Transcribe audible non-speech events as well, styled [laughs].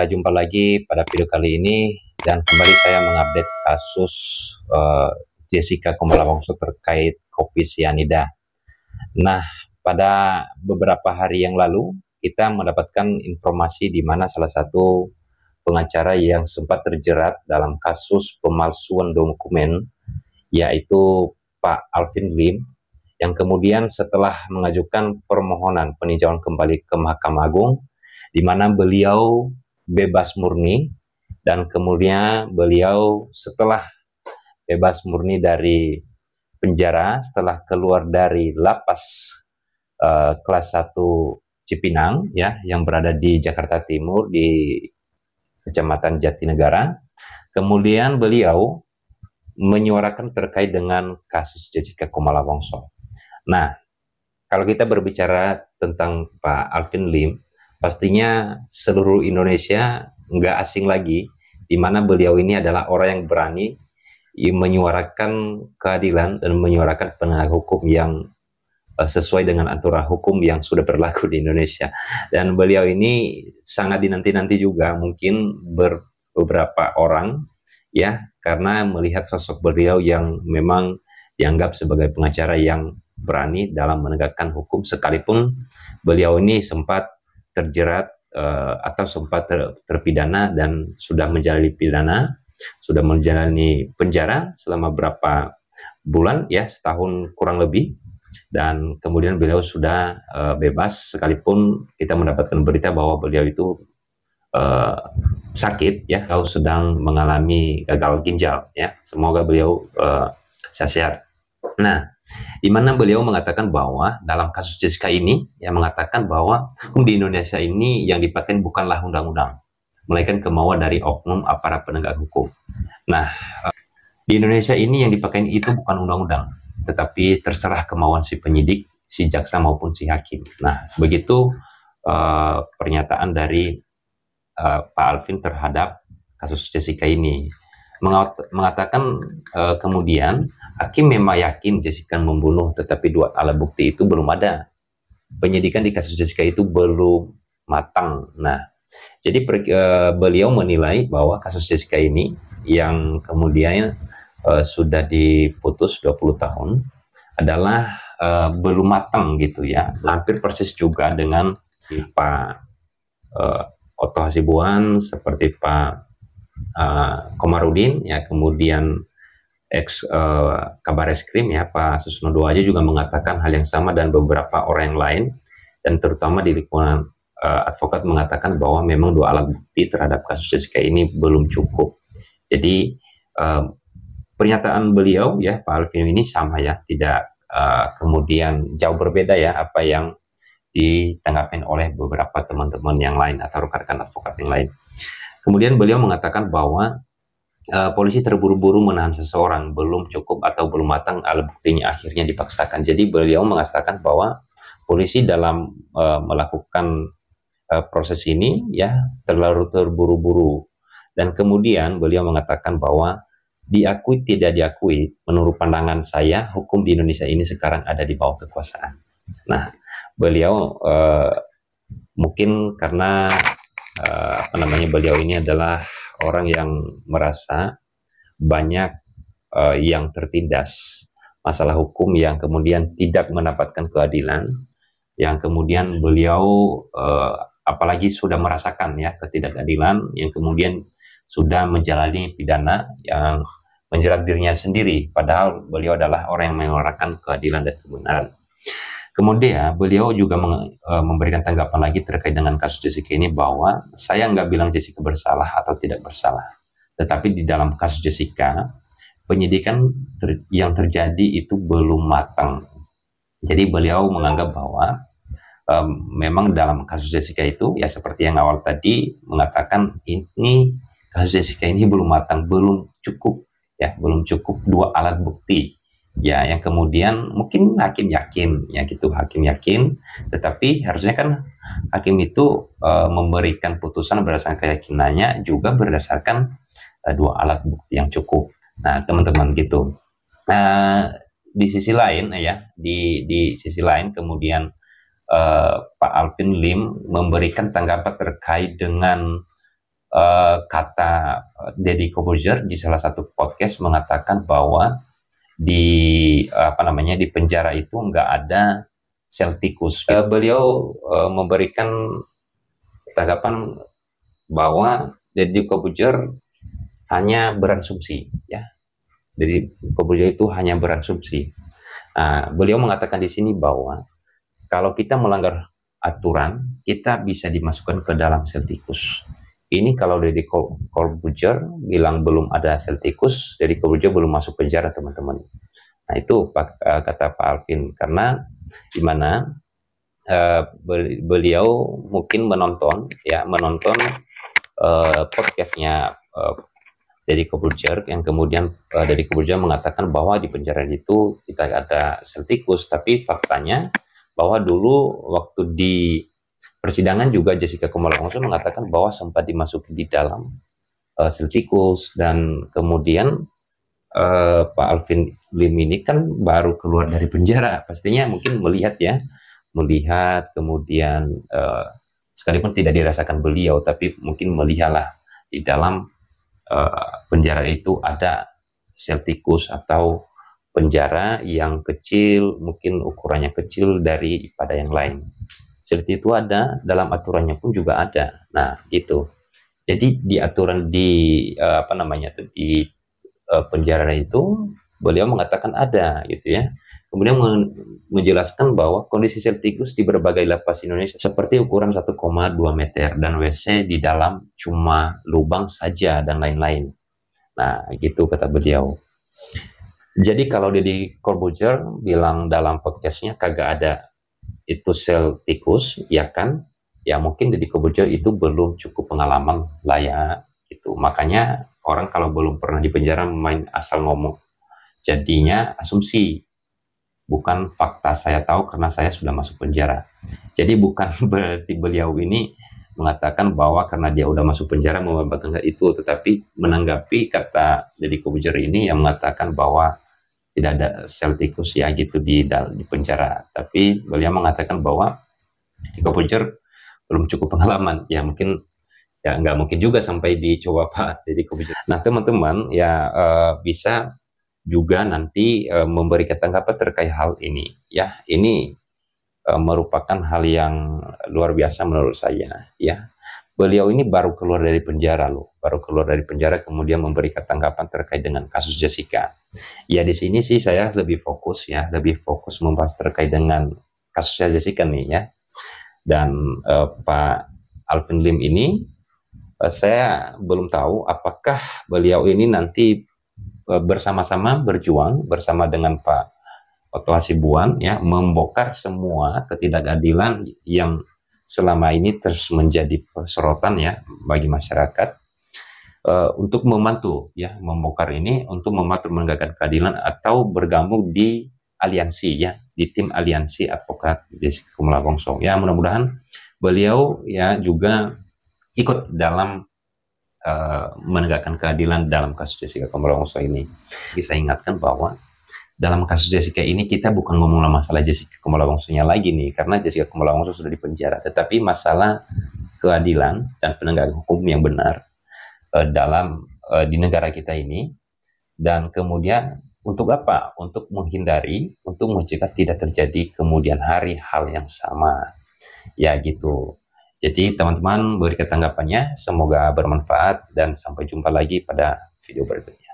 kita jumpa lagi pada video kali ini dan kembali saya mengupdate kasus uh, Jessica Kumala Wongso terkait kopi sianida. Nah, pada beberapa hari yang lalu kita mendapatkan informasi di mana salah satu pengacara yang sempat terjerat dalam kasus pemalsuan dokumen yaitu Pak Alvin Lim yang kemudian setelah mengajukan permohonan peninjauan kembali ke Mahkamah Agung di mana beliau bebas murni dan kemudian beliau setelah bebas murni dari penjara setelah keluar dari lapas uh, kelas 1 Cipinang ya yang berada di Jakarta Timur di Kecamatan Jatinegara. Kemudian beliau menyuarakan terkait dengan kasus Jessica Kumala Wongso. Nah, kalau kita berbicara tentang Pak Alvin Lim, pastinya seluruh Indonesia nggak asing lagi di mana beliau ini adalah orang yang berani menyuarakan keadilan dan menyuarakan penegak hukum yang eh, sesuai dengan aturan hukum yang sudah berlaku di Indonesia. Dan beliau ini sangat dinanti-nanti juga mungkin ber, beberapa orang ya karena melihat sosok beliau yang memang dianggap sebagai pengacara yang berani dalam menegakkan hukum sekalipun beliau ini sempat terjerat uh, atau sempat ter, terpidana dan sudah menjalani pidana, sudah menjalani penjara selama berapa bulan ya setahun kurang lebih dan kemudian beliau sudah uh, bebas sekalipun kita mendapatkan berita bahwa beliau itu uh, sakit ya kalau sedang mengalami gagal ginjal ya semoga beliau uh, sehat. Nah di mana beliau mengatakan bahwa dalam kasus Jessica ini yang mengatakan bahwa hukum di Indonesia ini yang dipakai bukanlah undang-undang, melainkan kemauan dari oknum aparat penegak hukum. Nah, eh, di Indonesia ini yang dipakai itu bukan undang-undang, tetapi terserah kemauan si penyidik, si jaksa maupun si hakim. Nah, begitu uh, pernyataan dari uh, Pak Alvin terhadap kasus Jessica ini mengatakan e, kemudian hakim memang yakin Jessica membunuh tetapi dua alat bukti itu belum ada. Penyidikan di kasus Jessica itu belum matang. Nah, jadi per, e, beliau menilai bahwa kasus Jessica ini yang kemudian e, sudah diputus 20 tahun adalah e, belum matang gitu ya. Hampir persis juga dengan Pak e, Otto Hasibuan seperti Pak Ah, Komarudin ya kemudian ex uh, kabar eskrim ya Pak Susno Duaja juga mengatakan hal yang sama dan beberapa orang yang lain dan terutama di lingkungan uh, advokat mengatakan bahwa memang dua alat bukti terhadap kasus Jessica ini belum cukup. Jadi uh, pernyataan beliau ya Pak Alvin ini sama ya, tidak uh, kemudian jauh berbeda ya apa yang ditanggapi oleh beberapa teman-teman yang lain atau rekan-rekan advokat yang lain. Kemudian beliau mengatakan bahwa uh, polisi terburu-buru menahan seseorang belum cukup atau belum matang alat buktinya akhirnya dipaksakan. Jadi beliau mengatakan bahwa polisi dalam uh, melakukan uh, proses ini ya terlalu terburu-buru dan kemudian beliau mengatakan bahwa diakui tidak diakui menurut pandangan saya hukum di Indonesia ini sekarang ada di bawah kekuasaan. Nah, beliau uh, mungkin karena uh, apa namanya beliau ini adalah orang yang merasa banyak uh, yang tertindas masalah hukum yang kemudian tidak mendapatkan keadilan yang kemudian beliau uh, apalagi sudah merasakan ya ketidakadilan yang kemudian sudah menjalani pidana yang menjerat dirinya sendiri padahal beliau adalah orang yang menyuarakan keadilan dan kebenaran Kemudian beliau juga e, memberikan tanggapan lagi terkait dengan kasus Jessica ini bahwa saya nggak bilang Jessica bersalah atau tidak bersalah, tetapi di dalam kasus Jessica penyidikan ter, yang terjadi itu belum matang. Jadi beliau menganggap bahwa e, memang dalam kasus Jessica itu ya seperti yang awal tadi mengatakan ini kasus Jessica ini belum matang, belum cukup ya belum cukup dua alat bukti ya yang kemudian mungkin hakim yakin ya gitu hakim yakin tetapi harusnya kan hakim itu uh, memberikan putusan berdasarkan keyakinannya juga berdasarkan uh, dua alat bukti yang cukup nah teman-teman gitu uh, di sisi lain ya di di sisi lain kemudian uh, Pak Alvin Lim memberikan tanggapan terkait dengan uh, kata Deddy Kobuzer di salah satu podcast mengatakan bahwa di apa namanya di penjara itu nggak ada sel tikus. Eh, gitu. Beliau uh, memberikan tanggapan bahwa Deddy Kobujer hanya beransumsi, ya. Jadi Kobujer itu hanya beransumsi. Nah, beliau mengatakan di sini bahwa kalau kita melanggar aturan, kita bisa dimasukkan ke dalam sel tikus. Ini kalau Deddy Corbuzier bilang belum ada hasil tikus, Deddy Corbuzier belum masuk penjara teman-teman. Nah itu eh, kata Pak Alvin karena di mana uh, beliau mungkin menonton ya menonton uh, podcastnya uh, dari Kebujar yang kemudian uh, dari Kebujar mengatakan bahwa di penjara itu kita ada sertikus tapi faktanya bahwa dulu waktu di persidangan juga Jessica Kumala Wongso mengatakan bahwa sempat dimasuki di dalam uh, dan kemudian uh, Pak Alvin Lim ini kan baru keluar dari penjara pastinya mungkin melihat ya melihat kemudian uh, sekalipun tidak dirasakan beliau tapi mungkin melihatlah di dalam uh, penjara itu ada sel atau penjara yang kecil mungkin ukurannya kecil daripada yang lain seperti itu ada dalam aturannya pun juga ada nah gitu jadi di aturan di uh, apa namanya tuh di uh, penjara itu beliau mengatakan ada gitu ya kemudian menjelaskan bahwa kondisi tikus di berbagai lapas Indonesia seperti ukuran 1,2 meter dan WC di dalam cuma lubang saja dan lain-lain nah gitu kata beliau jadi kalau Deddy Corbuzier bilang dalam podcastnya kagak ada itu sel tikus, ya kan? Ya mungkin jadi Kobujo itu belum cukup pengalaman layak itu Makanya orang kalau belum pernah di penjara main asal ngomong. Jadinya asumsi, bukan fakta saya tahu karena saya sudah masuk penjara. Jadi bukan [laughs] berarti beliau ini mengatakan bahwa karena dia udah masuk penjara membuat itu, tetapi menanggapi kata jadi Kobuzer ini yang mengatakan bahwa tidak ada sel tikus ya gitu di dalam di penjara tapi beliau mengatakan bahwa di acupuncture belum cukup pengalaman ya mungkin ya nggak mungkin juga sampai dicoba pak jadi acupuncture nah teman-teman ya uh, bisa juga nanti uh, eh, memberikan tanggapan terkait hal ini ya ini uh, merupakan hal yang luar biasa menurut saya ya Beliau ini baru keluar dari penjara loh, baru keluar dari penjara kemudian memberikan tanggapan terkait dengan kasus Jessica. Ya di sini sih saya lebih fokus ya, lebih fokus membahas terkait dengan kasus Jessica nih ya. Dan eh, Pak Alvin Lim ini eh, saya belum tahu apakah beliau ini nanti eh, bersama-sama berjuang bersama dengan Pak Otto Hasibuan ya membongkar semua ketidakadilan yang selama ini terus menjadi sorotan ya bagi masyarakat uh, untuk membantu ya membongkar ini untuk membantu menegakkan keadilan atau bergabung di aliansi ya di tim aliansi advokat Jessica Kumala Wongso ya mudah-mudahan beliau ya juga ikut dalam uh, menegakkan keadilan dalam kasus Jessica Kumala Wongso ini. Jadi ingatkan bahwa dalam kasus Jessica ini kita bukan ngomonglah masalah Jessica Kumala Wongso-nya lagi nih karena Jessica Kumala Wongso sudah dipenjara tetapi masalah keadilan dan penegakan hukum yang benar uh, dalam uh, di negara kita ini dan kemudian untuk apa? Untuk menghindari, untuk mencegah tidak terjadi kemudian hari hal yang sama. Ya gitu. Jadi teman-teman berikan tanggapannya, semoga bermanfaat dan sampai jumpa lagi pada video berikutnya.